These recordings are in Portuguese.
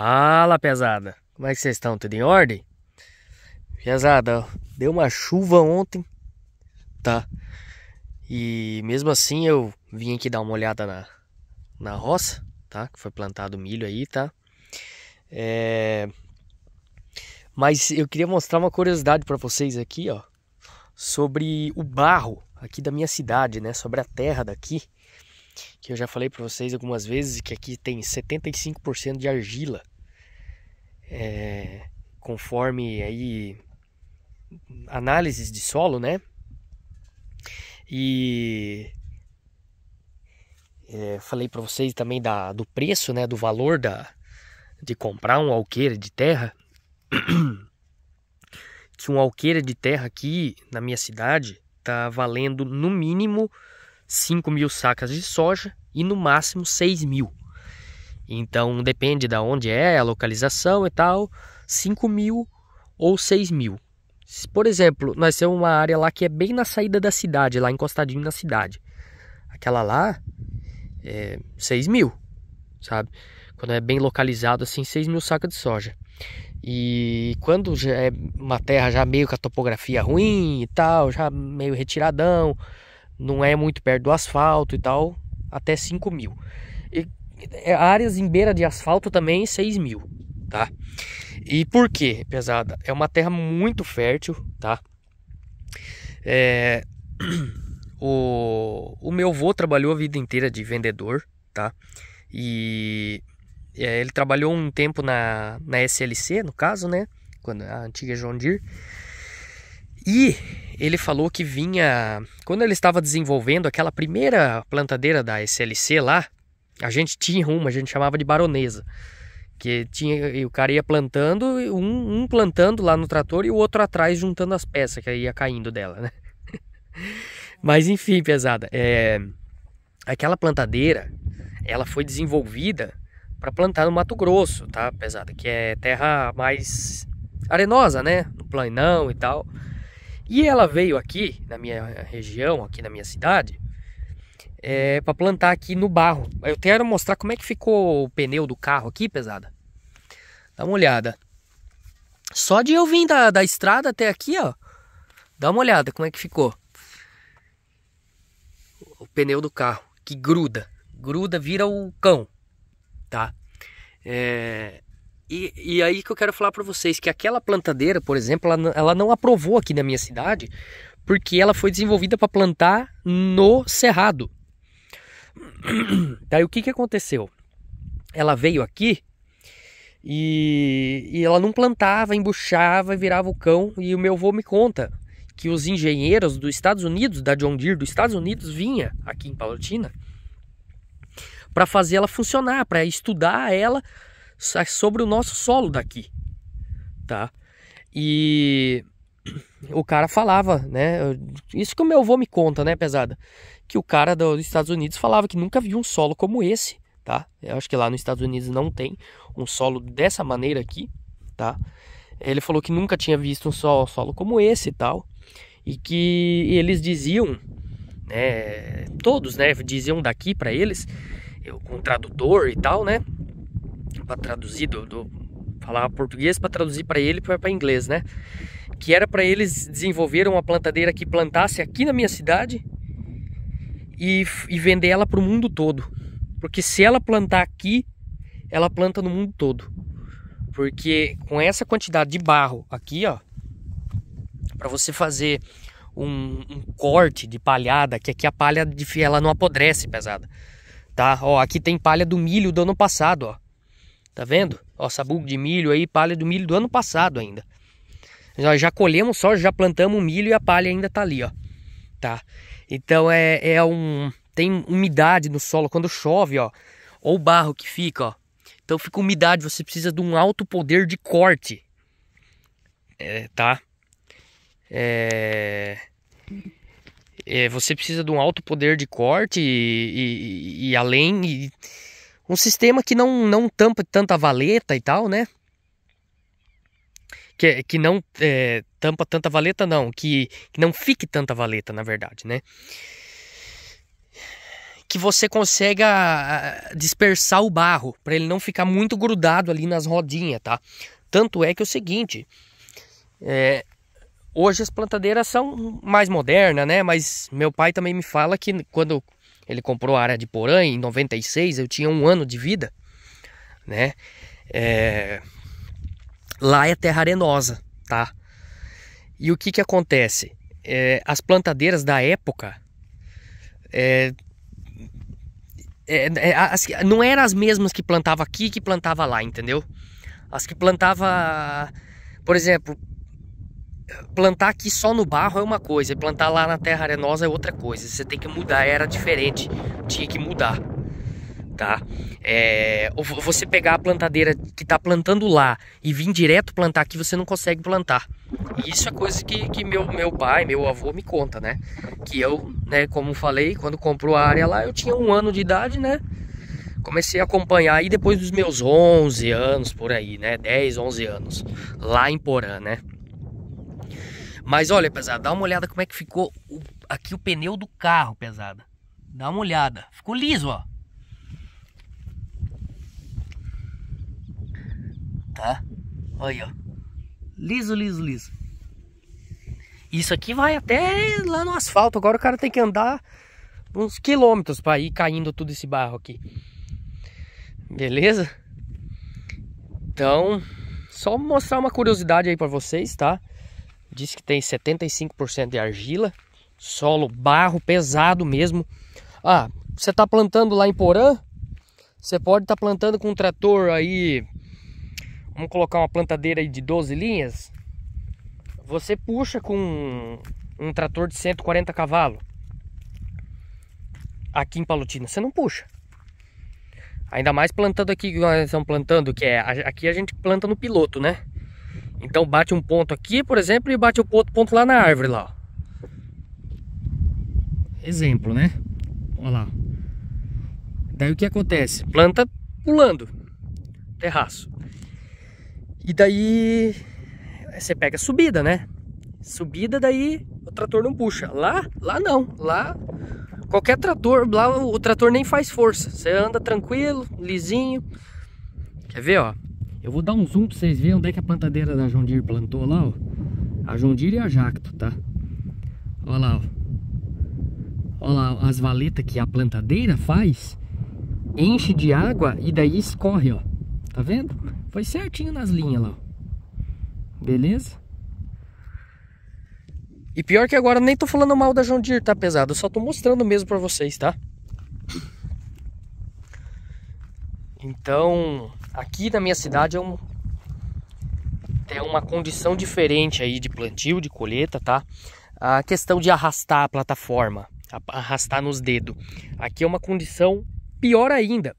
Fala, pesada. Como é que vocês estão? Tudo em ordem? Pesada, deu uma chuva ontem, tá? E mesmo assim eu vim aqui dar uma olhada na, na roça, tá? Que foi plantado milho aí, tá? É... Mas eu queria mostrar uma curiosidade para vocês aqui, ó, sobre o barro aqui da minha cidade, né? Sobre a terra daqui que eu já falei para vocês algumas vezes que aqui tem 75% de argila, é, conforme aí análises de solo, né? E é, falei para vocês também da, do preço, né? Do valor da, de comprar um alqueire de terra. que um alqueire de terra aqui na minha cidade tá valendo no mínimo 5 mil sacas de soja e no máximo 6 mil. Então depende da onde é, a localização e tal, 5 mil ou 6 mil. Por exemplo, nós temos uma área lá que é bem na saída da cidade, lá encostadinho na cidade. Aquela lá é 6 mil, sabe? Quando é bem localizado assim, 6 mil sacas de soja. E quando já é uma terra já meio com a topografia ruim e tal, já meio retiradão, não é muito perto do asfalto e tal, até 5 mil. E é, áreas em beira de asfalto também 6 mil, tá? E por que, pesada? É uma terra muito fértil, tá? É... O, o meu avô trabalhou a vida inteira de vendedor, tá? E é, ele trabalhou um tempo na, na SLC, no caso, né? Quando, a antiga John Deere. E ele falou que vinha. Quando ele estava desenvolvendo aquela primeira plantadeira da SLC lá, a gente tinha uma, a gente chamava de baronesa. Que tinha, e o cara ia plantando, um, um plantando lá no trator e o outro atrás juntando as peças que ia caindo dela, né? Mas enfim, pesada, é, aquela plantadeira, ela foi desenvolvida para plantar no Mato Grosso, tá, pesada? Que é terra mais arenosa, né? No planão e tal. E ela veio aqui, na minha região, aqui na minha cidade, é, para plantar aqui no barro. Eu quero mostrar como é que ficou o pneu do carro aqui, pesada. Dá uma olhada. Só de eu vir da, da estrada até aqui, ó. Dá uma olhada como é que ficou. O pneu do carro, que gruda. Gruda, vira o cão, tá? É, e, e aí que eu quero falar para vocês que aquela plantadeira, por exemplo, ela, ela não aprovou aqui na minha cidade porque ela foi desenvolvida para plantar no cerrado. Daí o que, que aconteceu? Ela veio aqui e, e ela não plantava, embuchava e virava o cão. E o meu avô me conta que os engenheiros dos Estados Unidos, da John Deere dos Estados Unidos, vinha aqui em Palotina para fazer ela funcionar, para estudar ela, sobre o nosso solo daqui, tá? E o cara falava, né? Isso que o meu avô me conta, né, pesada? Que o cara dos Estados Unidos falava que nunca viu um solo como esse, tá? Eu acho que lá nos Estados Unidos não tem um solo dessa maneira aqui, tá? Ele falou que nunca tinha visto um solo, como esse e tal. E que eles diziam, né? Todos, né? Diziam daqui para eles, com um tradutor e tal, né? para traduzir do, do falava português para traduzir para ele para inglês, né? Que era para eles desenvolver uma plantadeira que plantasse aqui na minha cidade e, e vender ela para o mundo todo. Porque se ela plantar aqui, ela planta no mundo todo. Porque com essa quantidade de barro aqui, ó, para você fazer um, um, corte de palhada, que aqui a palha de ela não apodrece pesada. Tá? Ó, aqui tem palha do milho do ano passado, ó Tá vendo? Ó, sabugo de milho aí, palha do milho do ano passado ainda. Nós já colhemos só já plantamos milho e a palha ainda tá ali, ó. Tá? Então é, é um. Tem umidade no solo quando chove, ó. Ou o barro que fica, ó. Então fica umidade, você precisa de um alto poder de corte. É, tá? É... é. Você precisa de um alto poder de corte e, e, e além. E, um sistema que não, não tampa tanta valeta e tal, né? Que, que não é, tampa tanta valeta, não. Que, que não fique tanta valeta, na verdade, né? Que você consiga dispersar o barro, para ele não ficar muito grudado ali nas rodinhas, tá? Tanto é que é o seguinte, é, hoje as plantadeiras são mais modernas, né? Mas meu pai também me fala que quando ele comprou a área de Porã em 96, eu tinha um ano de vida, né? É... Lá é terra arenosa, tá? E o que que acontece? É, as plantadeiras da época é, é, é as, não eram as mesmas que plantava aqui que plantava lá, entendeu? As que plantava, por exemplo, plantar aqui só no barro é uma coisa, plantar lá na terra arenosa é outra coisa. Você tem que mudar, era diferente, tinha que mudar, tá? É, você pegar a plantadeira que tá plantando lá e vir direto plantar aqui, você não consegue plantar. E isso é coisa que, que meu, meu pai, meu avô me conta, né? Que eu, né, como falei, quando comprou a área lá, eu tinha um ano de idade, né? comecei a acompanhar aí depois dos meus 11 anos por aí, né? 10, 11 anos, lá em Porã, né? Mas olha, pesada, dá uma olhada como é que ficou o, aqui o pneu do carro, pesada. Dá uma olhada. Ficou liso, ó. Tá? Olha ó. Liso, liso, liso. Isso aqui vai até lá no asfalto. Agora o cara tem que andar uns quilômetros para ir caindo tudo esse barro aqui. Beleza? Então, só mostrar uma curiosidade aí para vocês, tá? Diz que tem 75% de argila, solo barro pesado mesmo. Ah, você está plantando lá em Porã? Você pode estar tá plantando com um trator aí. Vamos colocar uma plantadeira aí de 12 linhas. Você puxa com um trator de 140 cavalos. Aqui em Palotina, você não puxa. Ainda mais plantando aqui que nós estamos plantando, que é aqui a gente planta no piloto, né? Então bate um ponto aqui, por exemplo, e bate o outro ponto lá na árvore lá. Exemplo, né? Olha lá. Daí o que acontece? Planta pulando. Terraço. E daí você pega a subida, né? Subida daí o trator não puxa. Lá, lá não. Lá qualquer trator, lá o trator nem faz força. Você anda tranquilo, lisinho. Quer ver, ó? Eu vou dar um zoom pra vocês verem onde é que a plantadeira da Jondir plantou lá, ó. A Jondir e a Jacto, tá? Olha lá, ó. Olha lá, as valetas que a plantadeira faz, enche de água e daí escorre, ó. Tá vendo? Foi certinho nas linhas lá, ó. Beleza? E pior que agora nem tô falando mal da John tá pesado? Eu só tô mostrando mesmo pra vocês, tá? Então, aqui na minha cidade é um tem é uma condição diferente aí de plantio, de colheita, tá? A questão de arrastar a plataforma, arrastar nos dedos. Aqui é uma condição pior ainda.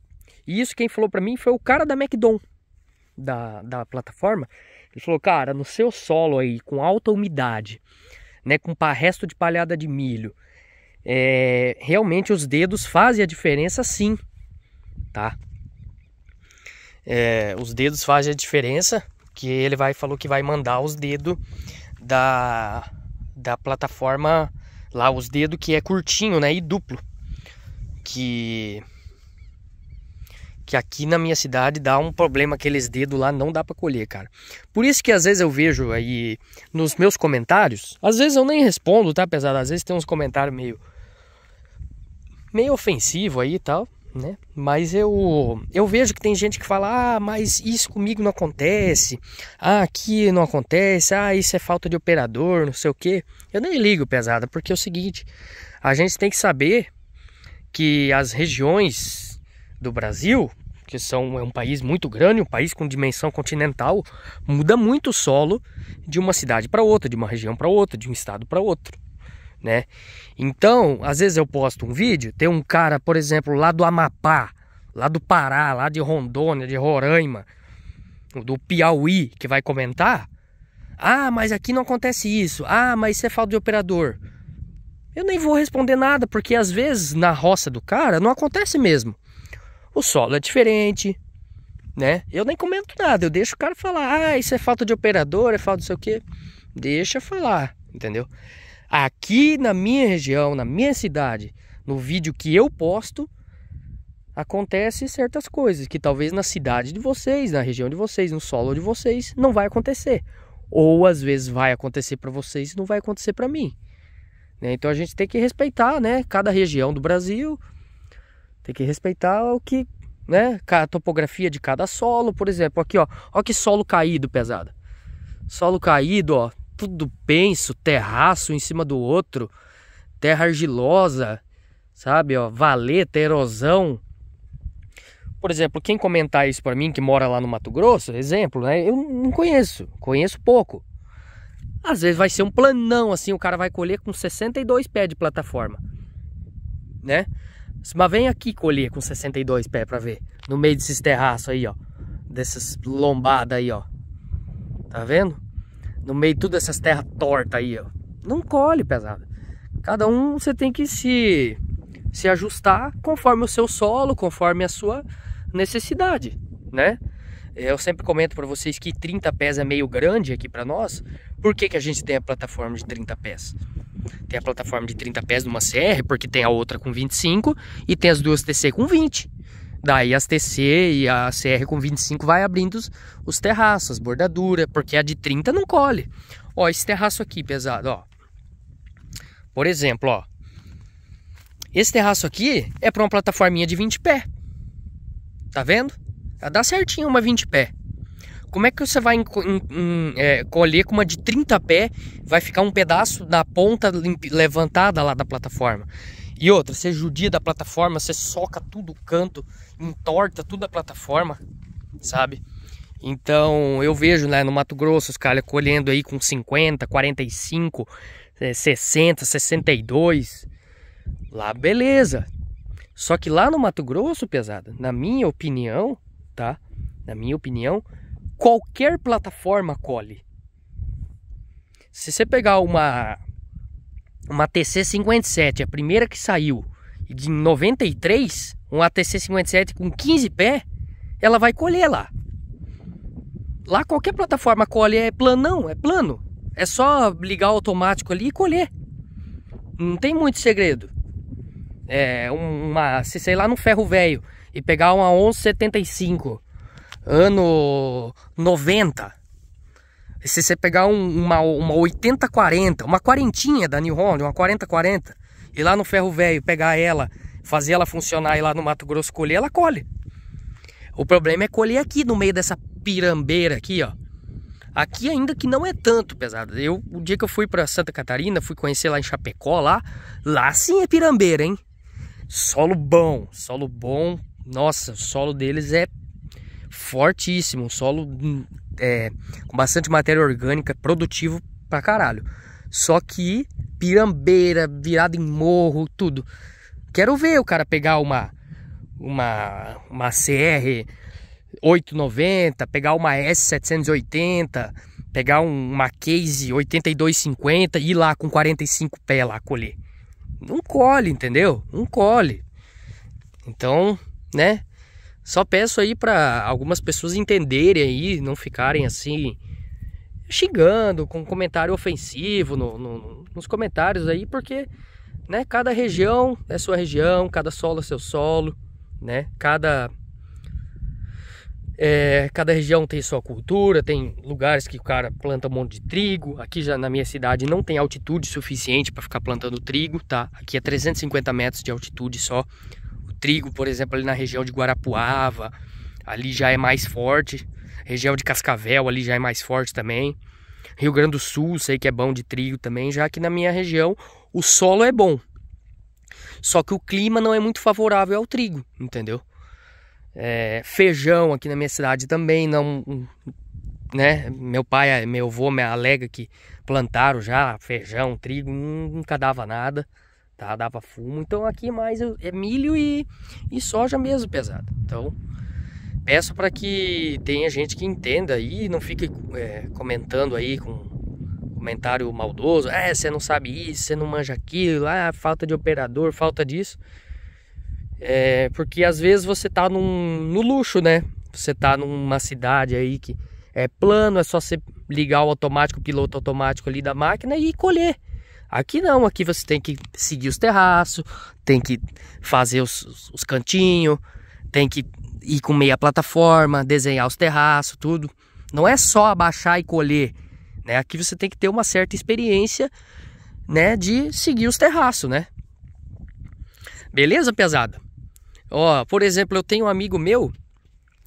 E isso quem falou para mim foi o cara da McDonald's, da, da plataforma. Ele falou, cara, no seu solo aí, com alta umidade, né, com resto de palhada de milho, é, realmente os dedos fazem a diferença sim, tá? é, os dedos fazem a diferença, que ele vai falou que vai mandar os dedos da, da plataforma lá, os dedos que é curtinho, né, e duplo, que que aqui na minha cidade dá um problema aqueles dedos lá não dá para colher, cara. Por isso que às vezes eu vejo aí nos meus comentários, às vezes eu nem respondo, tá, pesado? Às vezes tem uns comentários meio meio ofensivo aí e tal né? Mas eu eu vejo que tem gente que fala: "Ah, mas isso comigo não acontece. Ah, aqui não acontece. Ah, isso é falta de operador, não sei o quê". Eu nem ligo, pesada, porque é o seguinte, a gente tem que saber que as regiões do Brasil, que são é um país muito grande, um país com dimensão continental, muda muito o solo de uma cidade para outra, de uma região para outra, de um estado para outro né? Então, às vezes eu posto um vídeo, tem um cara, por exemplo, lá do Amapá, lá do Pará, lá de Rondônia, de Roraima, do Piauí, que vai comentar. Ah, mas aqui não acontece isso. Ah, mas é falta de operador. Eu nem vou responder nada, porque às vezes na roça do cara não acontece mesmo. O solo é diferente, né? Eu nem comento nada, eu deixo o cara falar. Ah, isso é falta de operador, é falta de sei o quê. Deixa falar, entendeu? Aqui na minha região, na minha cidade, no vídeo que eu posto, acontece certas coisas que talvez na cidade de vocês, na região de vocês, no solo de vocês, não vai acontecer. Ou às vezes vai acontecer para vocês e não vai acontecer para mim. Né? Então a gente tem que respeitar, né? Cada região do Brasil tem que respeitar o que, né? A topografia de cada solo, por exemplo. Aqui, ó, ó que solo caído, pesada. Solo caído, ó, tudo tipo penso, terraço em cima do outro, terra argilosa, sabe, ó, valeta, erosão. Por exemplo, quem comentar isso para mim que mora lá no Mato Grosso, exemplo, né? Eu não conheço, conheço pouco. Às vezes vai ser um planão assim, o cara vai colher com 62 pés de plataforma, né? Mas vem aqui colher com 62 pés para ver, no meio desses terraços aí, ó, dessas lombadas aí, ó. Tá vendo? no meio de todas essas terras tortas aí, ó. Não colhe, pesado. Cada um você tem que se, se ajustar conforme o seu solo, conforme a sua necessidade, né? Eu sempre comento para vocês que 30 pés é meio grande aqui para nós. Por que, que a gente tem a plataforma de 30 pés? Tem a plataforma de 30 pés de uma CR, porque tem a outra com 25 e tem as duas TC com 20. Daí as TC e a CR com 25 vai abrindo os, os terraços, bordadura porque a de 30 não colhe. Ó, esse terraço aqui pesado, ó. Por exemplo, ó. Esse terraço aqui é para uma plataforminha de 20 pé. Tá vendo? Ela dá certinho uma 20 pé. Como é que você vai em, em, é, colher com uma de 30 pé? Vai ficar um pedaço da ponta levantada lá da plataforma. E outra, você judia da plataforma, você soca tudo o canto entorta toda a plataforma, sabe? Então eu vejo né, no Mato Grosso os caras colhendo aí com 50, 45, 60, 62. Lá beleza. Só que lá no Mato Grosso, pesada, na minha opinião, tá? Na minha opinião, qualquer plataforma colhe. Se você pegar uma uma TC57, a primeira que saiu, de 93, um ATC 57 com 15 pé, ela vai colher lá. Lá qualquer plataforma colhe é planão, é plano. É só ligar o automático ali e colher. Não tem muito segredo. É uma, se sei lá, no ferro velho e pegar uma 1175 ano 90. Se você pegar um, uma, uma 8040, uma quarentinha da New Holland, uma 4040, ir lá no ferro velho, pegar ela, fazer ela funcionar e lá no Mato Grosso colher, ela colhe. O problema é colher aqui no meio dessa pirambeira aqui, ó. Aqui ainda que não é tanto pesado. Eu, o dia que eu fui para Santa Catarina, fui conhecer lá em Chapecó, lá, lá sim é pirambeira, hein? Solo bom, solo bom. Nossa, o solo deles é fortíssimo, solo hum, é, com bastante matéria orgânica, produtivo pra caralho. Só que pirambeira, virada em morro, tudo. Quero ver o cara pegar uma uma uma CR 890, pegar uma S780, pegar uma case 8250 e ir lá com 45 pé lá colher. Não colhe, entendeu? Não colhe. Então, né? Só peço aí para algumas pessoas entenderem aí, não ficarem assim xingando, com comentário ofensivo no, no, nos comentários aí, porque né, cada região é sua região, cada solo é seu solo, né? Cada é, cada região tem sua cultura, tem lugares que o cara planta um monte de trigo. Aqui já na minha cidade não tem altitude suficiente para ficar plantando trigo, tá? Aqui é 350 metros de altitude só. O trigo, por exemplo, ali na região de Guarapuava, ali já é mais forte. Região de Cascavel ali já é mais forte também. Rio Grande do Sul, sei que é bom de trigo também, já que na minha região o solo é bom. Só que o clima não é muito favorável ao trigo, entendeu? É, feijão aqui na minha cidade também não, né? Meu pai, eh, meu avô me alega que plantaram já feijão, trigo, hum, nunca dava nada, tá? Dava fumo. Então aqui mais é milho e, e soja mesmo pesado. Então peço para que tenha gente que entenda aí e não fique é, comentando aí com comentário maldoso, é, você não sabe isso, você não manja aquilo, ah, falta de operador, falta disso. É, porque às vezes você tá num, no luxo, né? Você tá numa cidade aí que é plano, é só você ligar o automático, o piloto automático ali da máquina e colher. Aqui não, aqui você tem que seguir os terraços, tem que fazer os, os cantinhos, tem que ir com meia plataforma, desenhar os terraços, tudo. Não é só abaixar e colher, né? Aqui você tem que ter uma certa experiência, né, de seguir os terraços, né? Beleza, pesada? Ó, por exemplo, eu tenho um amigo meu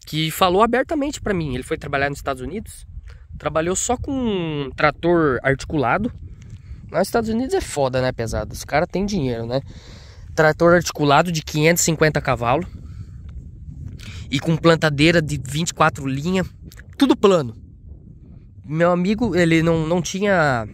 que falou abertamente para mim, ele foi trabalhar nos Estados Unidos, trabalhou só com um trator articulado. Nos Estados Unidos é foda, né, pesada? Os caras têm dinheiro, né? Trator articulado de 550 cavalos e com plantadeira de 24 linhas, tudo plano. Meu amigo, ele não, não tinha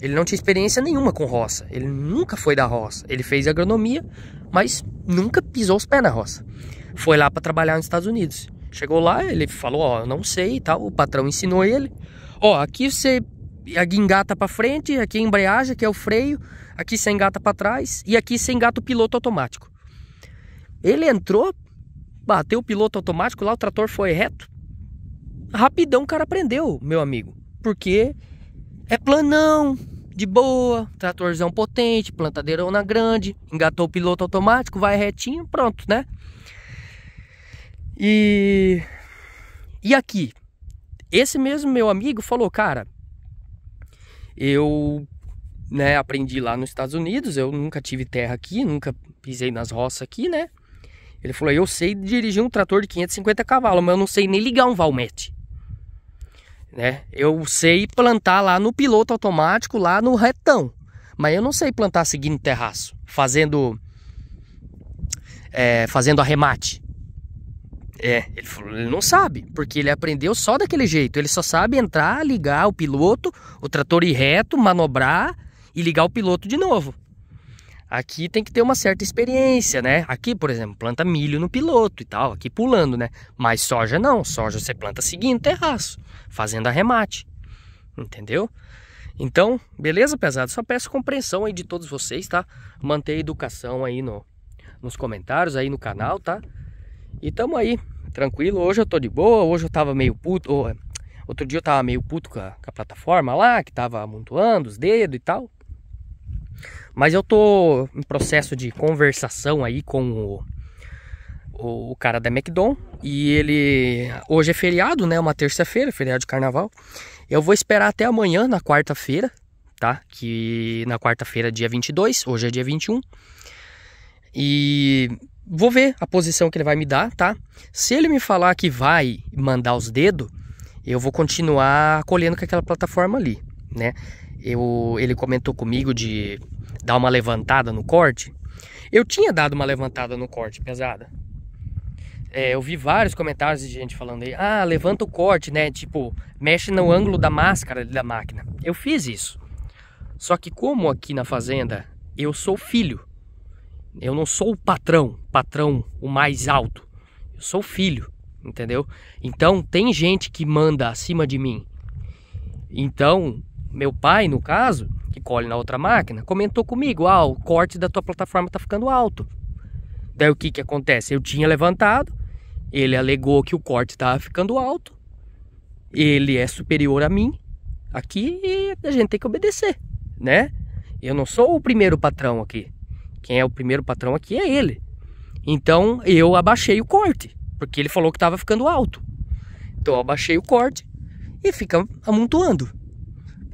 ele não tinha experiência nenhuma com roça, ele nunca foi da roça. Ele fez agronomia, mas nunca pisou os pés na roça. Foi lá para trabalhar nos Estados Unidos. Chegou lá, ele falou: Ó, não sei e tal. O patrão ensinou ele: Ó, aqui você a engata para frente, aqui a embreagem, que é o freio, aqui você engata para trás e aqui você engata o piloto automático. Ele entrou, Bateu o piloto automático lá, o trator foi reto. Rapidão o cara aprendeu, meu amigo. Porque é planão, de boa, tratorzão potente, plantadeirona grande, engatou o piloto automático, vai retinho, pronto, né? E e aqui, esse mesmo meu amigo falou, cara, eu né, aprendi lá nos Estados Unidos, eu nunca tive terra aqui, nunca pisei nas roças aqui, né? Ele falou: Eu sei dirigir um trator de 550 cavalos, mas eu não sei nem ligar um valmete. Né? Eu sei plantar lá no piloto automático, lá no retão. Mas eu não sei plantar seguindo terraço, fazendo. É, fazendo arremate. É, ele, falou, ele não sabe, porque ele aprendeu só daquele jeito. Ele só sabe entrar, ligar o piloto, o trator ir reto, manobrar e ligar o piloto de novo aqui tem que ter uma certa experiência, né? Aqui, por exemplo, planta milho no piloto e tal, aqui pulando, né? Mas soja não, soja você planta seguindo terraço, fazendo arremate, entendeu? Então, beleza, pesado? Só peço compreensão aí de todos vocês, tá? Manter a educação aí no, nos comentários, aí no canal, tá? E tamo aí, tranquilo. Hoje eu tô de boa, hoje eu tava meio puto, outro dia eu tava meio puto com a, com a plataforma lá, que tava amontoando os dedos e tal. Mas eu tô em processo de conversação aí com o, o, o cara da McDon e ele hoje é feriado, né? Uma terça-feira, feriado de carnaval. Eu vou esperar até amanhã, na quarta-feira, tá? Que na quarta-feira, dia 22, hoje é dia 21. E vou ver a posição que ele vai me dar, tá? Se ele me falar que vai mandar os dedos, eu vou continuar colhendo com aquela plataforma ali né? Eu, ele comentou comigo de dar uma levantada no corte. Eu tinha dado uma levantada no corte pesada. É, eu vi vários comentários de gente falando aí, ah, levanta o corte, né? Tipo, mexe no ângulo da máscara da máquina. Eu fiz isso. Só que como aqui na fazenda eu sou filho, eu não sou o patrão, patrão o mais alto. Eu sou filho, entendeu? Então tem gente que manda acima de mim. Então meu pai, no caso, que colhe na outra máquina, comentou comigo: ah, o corte da tua plataforma está ficando alto. Daí o que que acontece? Eu tinha levantado, ele alegou que o corte estava ficando alto, ele é superior a mim, aqui a gente tem que obedecer, né? Eu não sou o primeiro patrão aqui. Quem é o primeiro patrão aqui é ele. Então eu abaixei o corte, porque ele falou que estava ficando alto. Então eu abaixei o corte e fica amontoando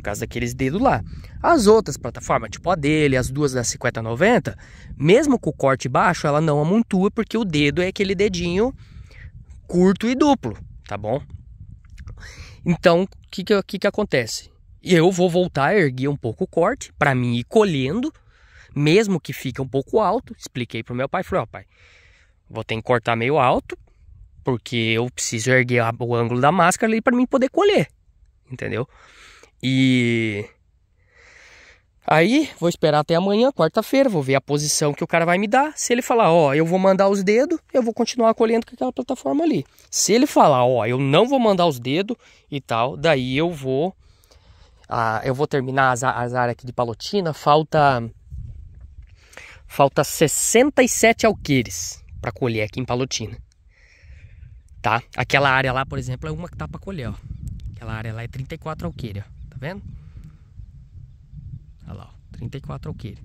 por causa daqueles dedos lá. As outras plataformas, tipo a dele, as duas da 5090, mesmo com o corte baixo, ela não amontua porque o dedo é aquele dedinho curto e duplo, tá bom? Então, o que, que, que acontece? Eu vou voltar a erguer um pouco o corte para mim ir colhendo, mesmo que fique um pouco alto. Expliquei pro meu pai, falei, ó oh, pai, vou ter que cortar meio alto, porque eu preciso erguer o ângulo da máscara ali para mim poder colher, entendeu? E aí vou esperar até amanhã, quarta-feira, vou ver a posição que o cara vai me dar. Se ele falar, ó, eu vou mandar os dedos, eu vou continuar colhendo com aquela plataforma ali. Se ele falar, ó, eu não vou mandar os dedos e tal, daí eu vou ah, eu vou terminar as, as áreas aqui de palotina, falta falta 67 alqueires para colher aqui em Palotina. Tá? Aquela área lá, por exemplo, é uma que tá para colher, ó. Aquela área lá é 34 alqueires, ó vendo? Olha lá, ó, 34 alqueire.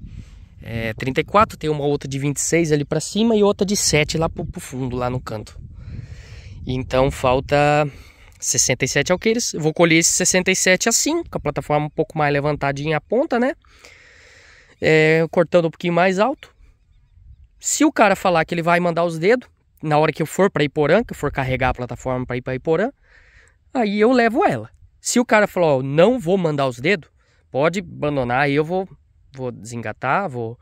É, 34, é, tem uma outra de 26 ali para cima e outra de 7 lá pro, pro fundo, lá no canto. Então falta 67 alqueires. vou colher esses 67 assim, com a plataforma um pouco mais levantadinha a ponta, né? É, cortando um pouquinho mais alto. Se o cara falar que ele vai mandar os dedos, na hora que eu for para Iporã, que eu for carregar a plataforma para ir para Iporã, aí eu levo ela. Se o cara falou, oh, não vou mandar os dedos, pode abandonar e eu vou, vou desengatar, vou,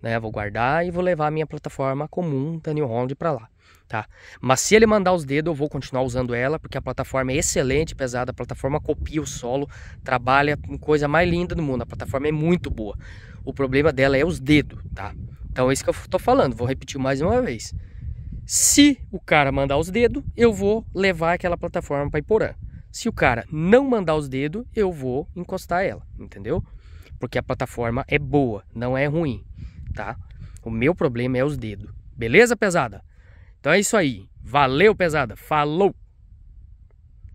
né, vou guardar e vou levar a minha plataforma comum da New Holland para lá, tá? Mas se ele mandar os dedos, eu vou continuar usando ela, porque a plataforma é excelente, pesada, a plataforma copia o solo, trabalha com coisa mais linda do mundo, a plataforma é muito boa. O problema dela é os dedos, tá? Então é isso que eu tô falando, vou repetir mais uma vez. Se o cara mandar os dedos, eu vou levar aquela plataforma para Iporã. Se o cara não mandar os dedos, eu vou encostar ela, entendeu? Porque a plataforma é boa, não é ruim, tá? O meu problema é os dedos. Beleza, pesada? Então é isso aí. Valeu, pesada. Falou!